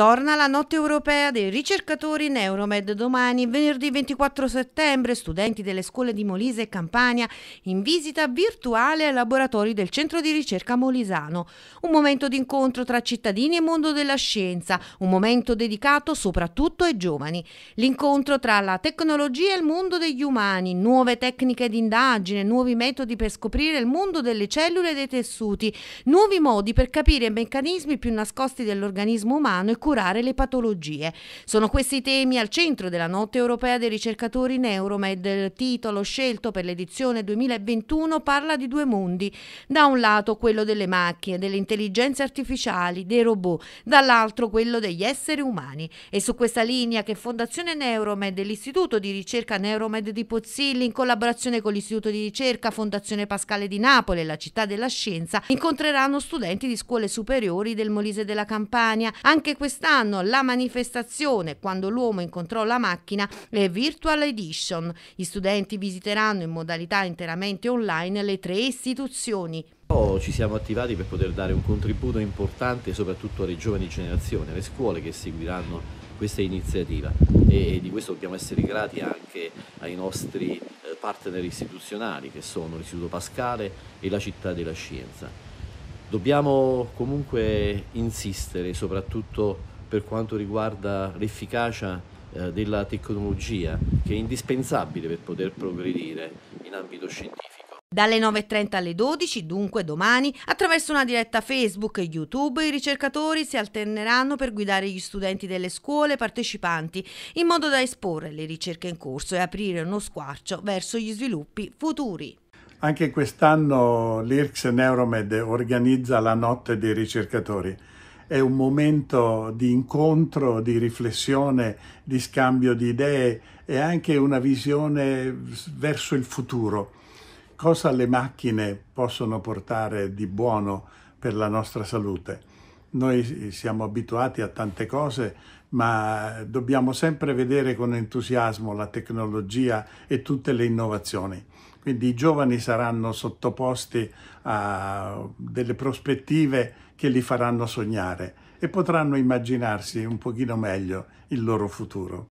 Torna la notte europea dei ricercatori Neuromed domani, venerdì 24 settembre, studenti delle scuole di Molise e Campania in visita virtuale ai laboratori del centro di ricerca molisano. Un momento di incontro tra cittadini e mondo della scienza, un momento dedicato soprattutto ai giovani. L'incontro tra la tecnologia e il mondo degli umani, nuove tecniche di indagine, nuovi metodi per scoprire il mondo delle cellule e dei tessuti, nuovi modi per capire i meccanismi più nascosti dell'organismo umano e curare curare le patologie. Sono questi i temi al centro della Notte Europea dei Ricercatori Neuromed. Il titolo scelto per l'edizione 2021 parla di due mondi. Da un lato quello delle macchine, delle intelligenze artificiali, dei robot, dall'altro quello degli esseri umani. E su questa linea che Fondazione Neuromed e l'Istituto di ricerca Neuromed di Pozzilli in collaborazione con l'Istituto di ricerca Fondazione Pascale di Napoli e la Città della Scienza incontreranno studenti di scuole superiori del Molise della Campania. Anche questa quest'anno la manifestazione Quando l'uomo incontrò la macchina è Virtual Edition. Gli studenti visiteranno in modalità interamente online le tre istituzioni. Oh, ci siamo attivati per poter dare un contributo importante soprattutto alle giovani generazioni, alle scuole che seguiranno questa iniziativa e di questo dobbiamo essere grati anche ai nostri eh, partner istituzionali che sono l'Istituto Pascale e la Città della Scienza. Dobbiamo comunque insistere, soprattutto per quanto riguarda l'efficacia eh, della tecnologia, che è indispensabile per poter progredire in ambito scientifico. Dalle 9.30 alle 12, dunque domani, attraverso una diretta Facebook e YouTube, i ricercatori si alterneranno per guidare gli studenti delle scuole partecipanti in modo da esporre le ricerche in corso e aprire uno squarcio verso gli sviluppi futuri. Anche quest'anno l'IRCS Neuromed organizza la notte dei ricercatori. È un momento di incontro, di riflessione, di scambio di idee e anche una visione verso il futuro. Cosa le macchine possono portare di buono per la nostra salute? Noi siamo abituati a tante cose, ma dobbiamo sempre vedere con entusiasmo la tecnologia e tutte le innovazioni. Quindi i giovani saranno sottoposti a delle prospettive che li faranno sognare e potranno immaginarsi un pochino meglio il loro futuro.